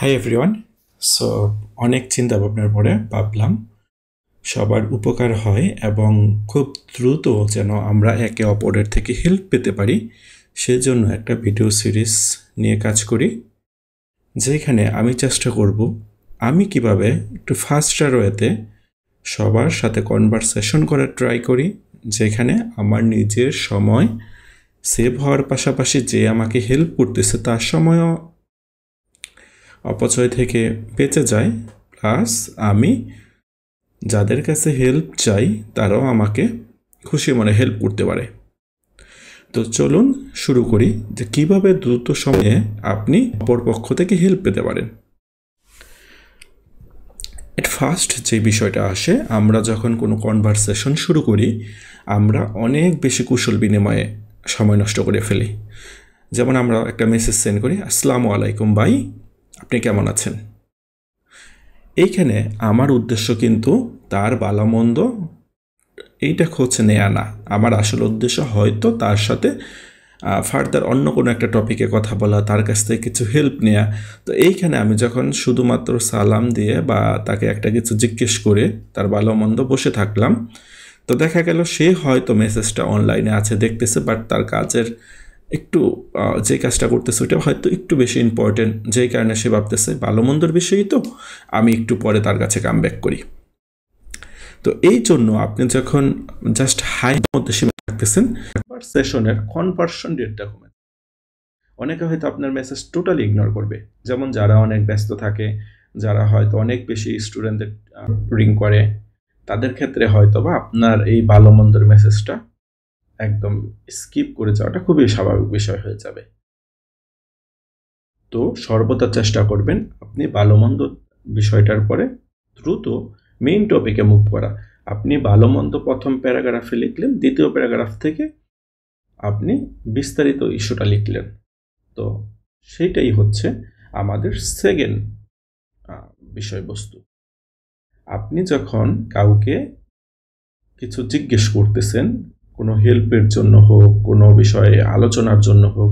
hi everyone so অনেক চিন্তা ভাবনার পরে ভাবলাম সবার উপকার হয় এবং খুব দ্রুত যেন আমরা একে অপরের থেকে হেল্প পেতে পারি সেজন্য একটা ভিডিও সিরিজ নিয়ে কাজ করি যেখানে আমি চেষ্টা করব আমি কিভাবে একটু ফাস্টার ওয়েতে সবার সাথে কনভারসেশন করার ট্রাই করি যেখানে আমার নিজের সময় সেভ হওয়ার পাশাপাশি যে আমাকে হেল্প করতেছে তার সময়ও অপচয় থেকে বেঁচে যাই প্লাস আমি যাদের কাছে হেল্প চাই তারাও আমাকে খুশি মনে হেল্প করতে পারে তো চলুন শুরু করি যে কিভাবে দ্রুত সময়ে আপনি অপরপক্ষ থেকে হেল্প পেতে পারেন এট ফার্স্ট যে বিষয়টা আসে আমরা যখন কোনো কনভারসেশন শুরু করি আমরা অনেক বেশি কুশল বিনিময়ে সময় নষ্ট করে ফেলি যেমন আমরা একটা মেসেজ সেন্ড করি আসসালামু আলাইকুম বাই আপনি কেমন আছেন এইখানে আমার উদ্দেশ্য কিন্তু তার বালামন্দ এইটা খোঁজ নেয়া না আমার আসল উদ্দেশ্য হয়তো তার সাথে ফার্দার অন্য কোনো একটা টপিকে কথা বলা তার কাছ থেকে কিছু হেল্প নেয়া তো এইখানে আমি যখন শুধুমাত্র সালাম দিয়ে বা তাকে একটা কিছু জিজ্ঞেস করে তার ভালো মন্দ বসে থাকলাম তো দেখা গেল সে হয়তো মেসেজটা অনলাইনে আছে দেখতেছে বাট তার কাজের একটু যে কাজটা করতেছে ওটা হয়তো একটু বেশি ইম্পর্টেন্ট যেই কারণে সে ভাবতেছে ভালো মন্দর বিষয়ই তো আমি একটু পরে তার কাছে কাম ব্যাক করি তো এই জন্য আপনি যখন জাস্ট হাই মধ্যে সীমা থাকতেছেন সেশনের কনভার্সন রেটটা কমে অনেকে হয়তো আপনার মেসেজ টোটালি ইগনোর করবে যেমন যারা অনেক ব্যস্ত থাকে যারা হয়তো অনেক বেশি স্টুডেন্টদের রিং করে তাদের ক্ষেত্রে হয়তো বা আপনার এই ভালো মন্দর মেসেজটা একদম স্কিপ করে যাওয়াটা খুবই স্বাভাবিক বিষয় হয়ে যাবে তো সর্বদা চেষ্টা করবেন আপনি ভালোমন্দ বিষয়টার পরে দ্রুত মেইন টপিকে মুভ করা আপনি ভালোমন্দ প্রথম প্যারাগ্রাফে লিখলেন দ্বিতীয় প্যারাগ্রাফ থেকে আপনি বিস্তারিত ইস্যুটা লিখলেন তো সেইটাই হচ্ছে আমাদের সেকেন্ড বিষয়বস্তু আপনি যখন কাউকে কিছু জিজ্ঞেস করতেছেন কোনো হেল্পের জন্য হোক কোনো বিষয়ে আলোচনার জন্য হোক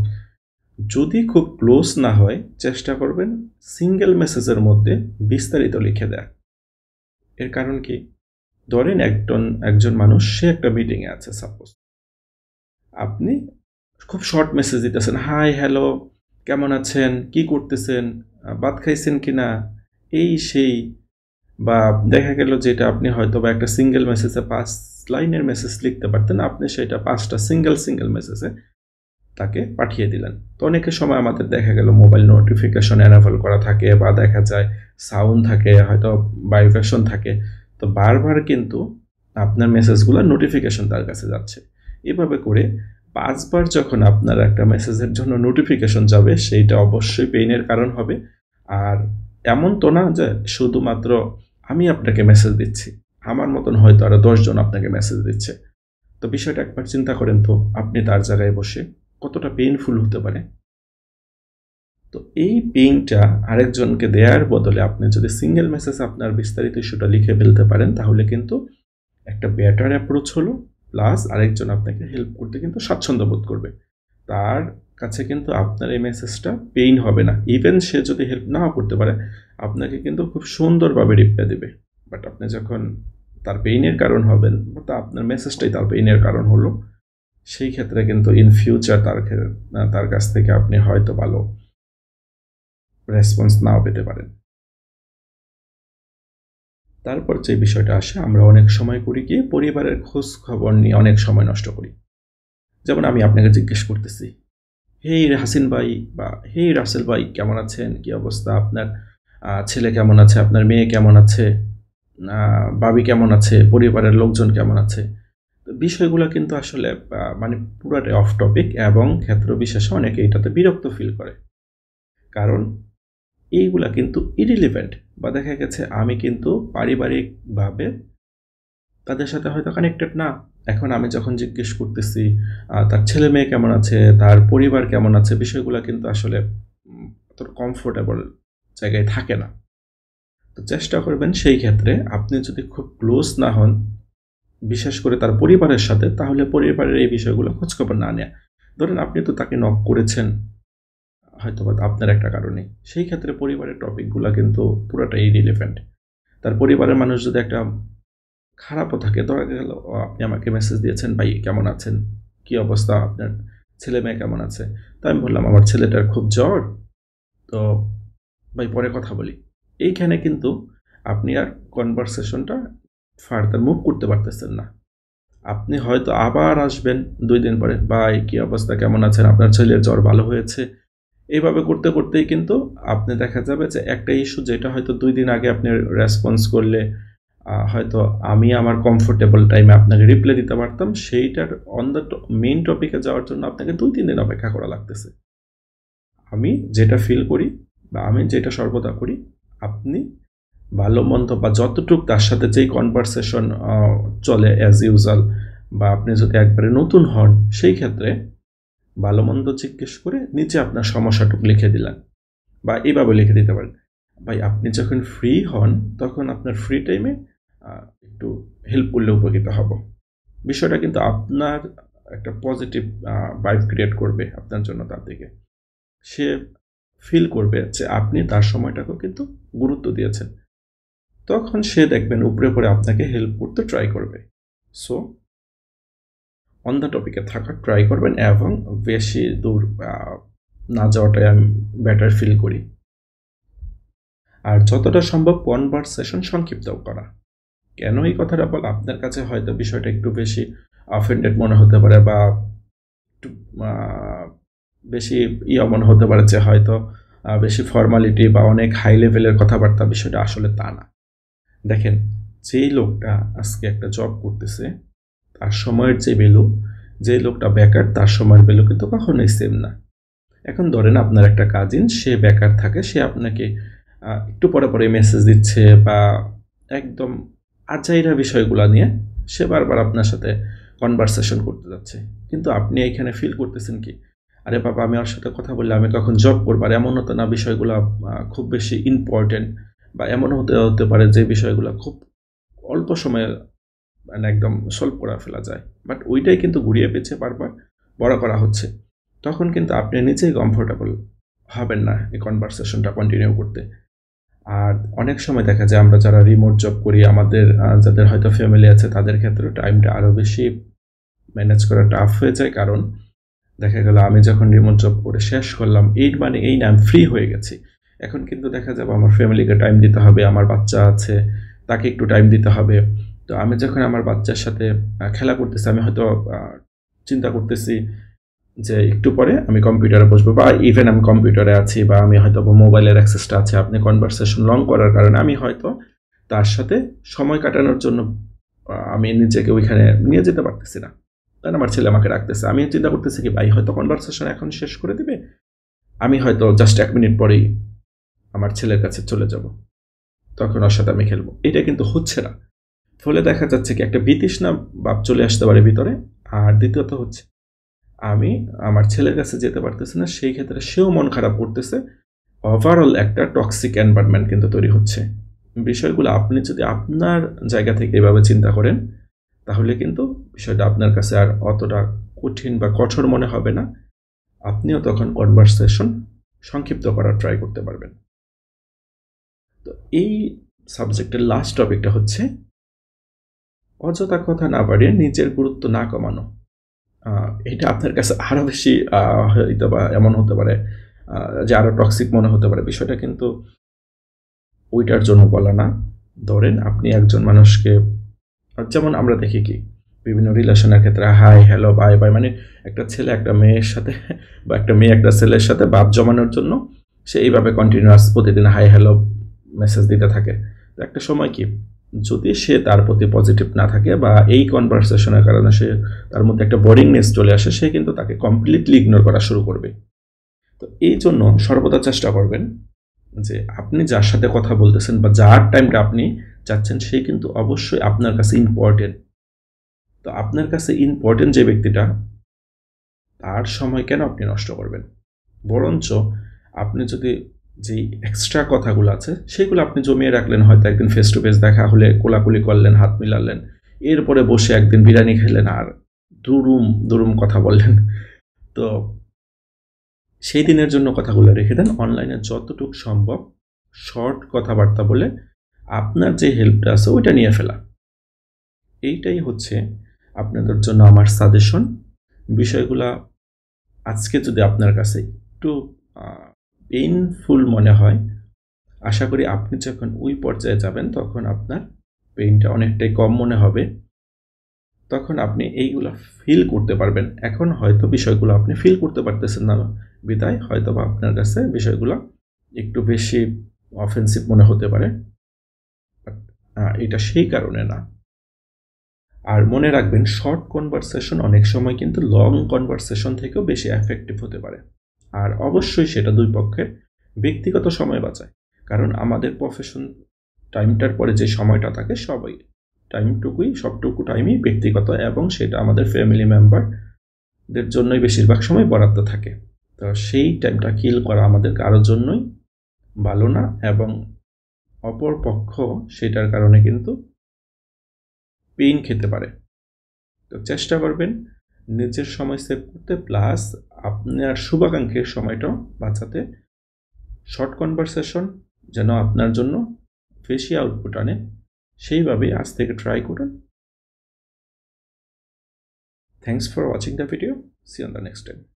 যদি খুব ক্লোজ না হয় চেষ্টা করবেন সিঙ্গেল মেসেজের মধ্যে বিস্তারিত লিখে দেন এর কারণ কি ধরেন একজন একজন মানুষ সে একটা মিটিংয়ে আছে সাপোজ আপনি খুব শর্ট মেসেজ দিতেছেন হাই হ্যালো কেমন আছেন কি করতেছেন ভাত খাইছেন কি না এই সেই বা দেখা গেল যেটা আপনি হয়তো বা একটা সিঙ্গেল মেসেজে পাঁচ লাইনের মেসেজ লিখতে পারতেন আপনি সেটা পাঁচটা সিঙ্গেল সিঙ্গেল মেসেজে তাকে পাঠিয়ে দিলেন তো অনেকের সময় আমাদের দেখা গেল মোবাইল নোটিফিকেশন অ্যানাভেল করা থাকে বা দেখা যায় সাউন্ড থাকে হয়তো ভাইব্রেশন থাকে তো বারবার কিন্তু আপনার মেসেজগুলো নোটিফিকেশন তার কাছে যাচ্ছে এভাবে করে পাঁচবার যখন আপনার একটা মেসেজের জন্য নোটিফিকেশন যাবে সেইটা অবশ্যই পেইনের কারণ হবে আর এমন তো না যে শুধুমাত্র আমি আপনাকে মেসেজ দিচ্ছি আমার মতন হয়তো আরও দশজন আপনাকে মেসেজ দিচ্ছে তো বিষয়টা একবার চিন্তা করেন তো আপনি তার জায়গায় বসে কতটা পেইনফুল হতে পারে তো এই পেইনটা আরেকজনকে দেওয়ার বদলে আপনি যদি সিঙ্গেল মেসেজ আপনার বিস্তারিত ইস্যুটা লিখে ফেলতে পারেন তাহলে কিন্তু একটা বেটার অ্যাপ্রোচ হলো প্লাস আরেকজন আপনাকে হেল্প করতে কিন্তু স্বাচ্ছন্দ্য বোধ করবে তার কাছে কিন্তু আপনার এই মেসেজটা পেইন হবে না ইভেন সে যদি হেল্প নাও করতে পারে আপনাকে কিন্তু খুব সুন্দরভাবে রিপ্লাই দেবে বাট আপনি যখন তার পেইনের কারণ হবেন বা আপনার মেসেজটাই তার পেইনের কারণ হলো সেই ক্ষেত্রে কিন্তু ইন ফিউচার তার তার কাছ থেকে আপনি হয়তো ভালো রেসপন্স নাও পেতে পারেন তারপর যে বিষয়টা আসে আমরা অনেক সময় করি কি পরিবারের খোঁজ খবর নিয়ে অনেক সময় নষ্ট করি যেমন আমি আপনাকে জিজ্ঞেস করতেছি হেই হাসিন ভাই বা হেই রাসেল ভাই কেমন আছেন কি অবস্থা আপনার ছেলে কেমন আছে আপনার মেয়ে কেমন আছে বাবি কেমন আছে পরিবারের লোকজন কেমন আছে বিষয়গুলো কিন্তু আসলে মানে পুরোটাই অফ টপিক এবং ক্ষেত্র বিশেষে অনেকে এটাতে বিরক্ত ফিল করে কারণ এইগুলা কিন্তু ইরিলিভেন্ট বা দেখা গেছে আমি কিন্তু পারিবারিকভাবে তাদের সাথে হয়তো কানেক্টেড না এখন আমি যখন জিজ্ঞেস করতেছি তার ছেলে মেয়ে কেমন আছে তার পরিবার কেমন আছে বিষয়গুলো কিন্তু আসলে অত কমফোর্টেবল জায়গায় থাকে না তো চেষ্টা করবেন সেই ক্ষেত্রে আপনি যদি খুব ক্লোজ না হন বিশেষ করে তার পরিবারের সাথে তাহলে পরিবারের এই বিষয়গুলো খোঁজখবর না নেয়া ধরেন আপনি তো তাকে নক করেছেন হয়তো বা আপনার একটা কারণে সেই ক্ষেত্রে পরিবারের টপিকগুলো কিন্তু পুরোটাই রিলেভেন্ট তার পরিবারের মানুষ যদি একটা খারাপও থাকে ধরা গেল আপনি আমাকে মেসেজ দিয়েছেন ভাই কেমন আছেন কি অবস্থা আপনার ছেলে মেয়ে কেমন আছে তো আমি বললাম আমার ছেলেটার খুব জ্বর তো ভাই পরে কথা বলি এইখানে কিন্তু আপনি আর কনভারসেশনটা ফার্দার মুভ করতে পারতেছেন না আপনি হয়তো আবার আসবেন দুই দিন পরে ভাই কি অবস্থা কেমন আছেন আপনার ছেলের জ্বর ভালো হয়েছে এইভাবে করতে করতেই কিন্তু আপনি দেখা যাবে যে একটা ইস্যু যেটা হয়তো দুই দিন আগে আপনি রেসপন্স করলে হয়তো আমি আমার কমফোর্টেবল টাইমে আপনাকে রিপ্লাই দিতে পারতাম সেইটার অন দ্য মেইন টপিকে যাওয়ার জন্য আপনাকে দুই তিন দিন অপেক্ষা করা লাগতেছে আমি যেটা ফিল করি বা আমি যেটা সর্বদা করি আপনি ভালো মন্দ বা যতটুক তার সাথে যেই কনভারসেশন চলে অ্যাজ ইউজাল বা আপনি যদি একবারে নতুন হন সেই ক্ষেত্রে ভালো মন্দ জিজ্ঞেস করে নিচে আপনার সমস্যাটুক লিখে দিলেন বা এইভাবে লিখে দিতে পারেন ভাই আপনি যখন ফ্রি হন তখন আপনার ফ্রি টাইমে একটু হেল্প করলে উপকৃত হব বিষয়টা কিন্তু আপনার একটা পজিটিভ ভাইব ক্রিয়েট করবে আপনার জন্য তার দিকে সে ফিল করবে যে আপনি তার সময়টাকেও কিন্তু গুরুত্ব দিয়েছেন তখন সে দেখবেন উপরে পরে আপনাকে হেল্প করতে ট্রাই করবে সো অন দ্য টপিকে থাকা ট্রাই করবেন এবং বেশি দূর না যাওয়াটাই আমি বেটার ফিল করি আর যতটা সম্ভব কনভারসেশন সংক্ষিপ্ত করা কেন এই কথাটা বল আপনার কাছে হয়তো বিষয়টা একটু বেশি অফেন্ডেড মনে হতে পারে বা একটু বেশি ইয়া মনে হতে পারে যে হয়তো বেশি ফর্মালিটি বা অনেক হাই লেভেলের কথাবার্তা বিষয়টা আসলে তা না দেখেন যেই লোকটা আজকে একটা জব করতেছে তার সময়ের যে ভ্যালু যে লোকটা বেকার তার সময়ের ভ্যালু কিন্তু কখনোই সেম না এখন ধরেন আপনার একটা কাজিন সে বেকার থাকে সে আপনাকে একটু পরে পরে মেসেজ দিচ্ছে বা একদম আজাইরা আচ্ছা, বিষয়গুলো নিয়ে সে বারবার আপনার সাথে কনভারসেশন করতে যাচ্ছে কিন্তু আপনি এখানে ফিল করতেছেন কি আরে বাবা আমি ওর সাথে কথা বললে আমি কখন জব করবো আর এমন হতো না বিষয়গুলো খুব বেশি ইম্পর্টেন্ট বা এমন হতে হতে পারে যে বিষয়গুলো খুব অল্প সময়ে মানে একদম সলভ করা ফেলা যায় বাট ওইটাই কিন্তু ঘুরিয়ে পেছে বারবার বড় করা হচ্ছে তখন কিন্তু আপনি নিজেই কমফোর্টেবল হবেন না এই কনভারসেশনটা কন্টিনিউ করতে আর অনেক সময় দেখা যায় আমরা যারা রিমোট জব করি আমাদের যাদের হয়তো ফ্যামিলি আছে তাদের ক্ষেত্রে টাইমটা আরও বেশি ম্যানেজ করা টাফ হয়ে যায় কারণ দেখা গেল আমি যখন রিমোট জব করে শেষ করলাম এই মানে এই না ফ্রি হয়ে গেছি এখন কিন্তু দেখা যাবে আমার ফ্যামিলিকে টাইম দিতে হবে আমার বাচ্চা আছে তাকে একটু টাইম দিতে হবে তো আমি যখন আমার বাচ্চার সাথে খেলা করতেছি আমি হয়তো চিন্তা করতেছি যে একটু পরে আমি কম্পিউটারে বসবো বা ইভেন আমি কম্পিউটারে আছি বা আমি হয়তো মোবাইলের অ্যাক্সেসটা আছে আপনি কনভারসেশন লং করার কারণে আমি হয়তো তার সাথে সময় কাটানোর জন্য আমি নিজেকে ওইখানে নিয়ে যেতে পারতেছি না কারণ আমার ছেলে আমাকে রাখতেছে আমি চিন্তা করতেছি কি ভাই হয়তো কনভারসেশন এখন শেষ করে দিবে আমি হয়তো জাস্ট এক মিনিট পরেই আমার ছেলের কাছে চলে যাব তখন ওর সাথে আমি খেলবো এটা কিন্তু হচ্ছে না ফলে দেখা যাচ্ছে কি একটা বিতৃষ্ণা ভাব চলে আসতে পারে ভিতরে আর দ্বিতীয়ত হচ্ছে আমি আমার ছেলের কাছে যেতে পারতেছি না সেই ক্ষেত্রে সেও মন খারাপ করতেছে ওভারঅল একটা টক্সিক এনভায়রনমেন্ট কিন্তু তৈরি হচ্ছে বিষয়গুলো আপনি যদি আপনার জায়গা থেকে এভাবে চিন্তা করেন তাহলে কিন্তু বিষয়টা আপনার কাছে আর অতটা কঠিন বা কঠোর মনে হবে না আপনিও তখন কনভারসেশন সংক্ষিপ্ত করার ট্রাই করতে পারবেন তো এই সাবজেক্টের লাস্ট টপিকটা হচ্ছে অযথা কথা না বাড়িয়ে নিজের গুরুত্ব না কমানো এটা আপনার কাছে আরও বেশি হয়তো বা এমন হতে পারে যে আরও টক্সিক মনে হতে পারে বিষয়টা কিন্তু ওইটার জন্য বলা না ধরেন আপনি একজন মানুষকে যেমন আমরা দেখি কি বিভিন্ন রিলেশনের ক্ষেত্রে হাই হ্যালো বাই বাই মানে একটা ছেলে একটা মেয়ের সাথে বা একটা মেয়ে একটা ছেলের সাথে বাপ জমানোর জন্য সে এইভাবে কন্টিনিউয়াস প্রতিদিন হাই হ্যালো মেসেজ দিতে থাকে একটা সময় কি যদি সে তার প্রতি পজিটিভ না থাকে বা এই কনভারসেশনের কারণে সে তার মধ্যে একটা বোরিংনেস চলে আসে সে কিন্তু তাকে কমপ্লিটলি ইগনোর করা শুরু করবে তো এই জন্য সর্বদা চেষ্টা করবেন যে আপনি যার সাথে কথা বলতেছেন বা যার টাইমটা আপনি চাচ্ছেন সে কিন্তু অবশ্যই আপনার কাছে ইম্পর্টেন্ট তো আপনার কাছে ইম্পর্টেন্ট যে ব্যক্তিটা তার সময় কেন আপনি নষ্ট করবেন বরঞ্চ আপনি যদি যে এক্সট্রা কথাগুলো আছে সেগুলো আপনি জমিয়ে রাখলেন হয়তো একদিন ফেস টু ফেস দেখা হলে কোলাকুলি করলেন হাত মিলালেন এরপরে বসে একদিন বিরিয়ানি খেলেন আর দুরুম দুরুম কথা বললেন তো সেই দিনের জন্য কথাগুলো রেখে দেন অনলাইনে যতটুকু সম্ভব শর্ট কথাবার্তা বলে আপনার যে হেল্পটা আছে ওইটা নিয়ে ফেলা এইটাই হচ্ছে আপনাদের জন্য আমার সাজেশন বিষয়গুলা আজকে যদি আপনার কাছে একটু পেইনফুল মনে হয় আশা করি আপনি যখন ওই পর্যায়ে যাবেন তখন আপনার পেইনটা অনেকটাই কম মনে হবে তখন আপনি এইগুলো ফিল করতে পারবেন এখন হয়তো বিষয়গুলো আপনি ফিল করতে পারতেছেন না বিদায় হয়তো বা আপনার কাছে বিষয়গুলো একটু বেশি অফেন্সিভ মনে হতে পারে এটা সেই কারণে না আর মনে রাখবেন শর্ট কনভারসেশন অনেক সময় কিন্তু লং কনভারসেশন থেকেও বেশি এফেক্টিভ হতে পারে আর অবশ্যই সেটা দুই পক্ষের ব্যক্তিগত সময় বাঁচায় কারণ আমাদের প্রফেশন টাইমটার পরে যে সময়টা থাকে সবাই টাইমটুকুই সবটুকু টাইমই ব্যক্তিগত এবং সেটা আমাদের ফ্যামিলি মেম্বারদের জন্যই বেশিরভাগ সময় বরাদ্দ থাকে তো সেই টাইমটা কিল করা আমাদের কারোর জন্যই ভালো না এবং অপর পক্ষ সেটার কারণে কিন্তু পেইন খেতে পারে তো চেষ্টা করবেন নিজের সময় সেভ করতে প্লাস আপনার শুভাকাঙ্ক্ষের সময়টাও বাঁচাতে শর্ট কনভারসেশন যেন আপনার জন্য বেশি আউটপুট আনে সেইভাবেই আজ থেকে ট্রাই করুন thanks for watching the video see on the next time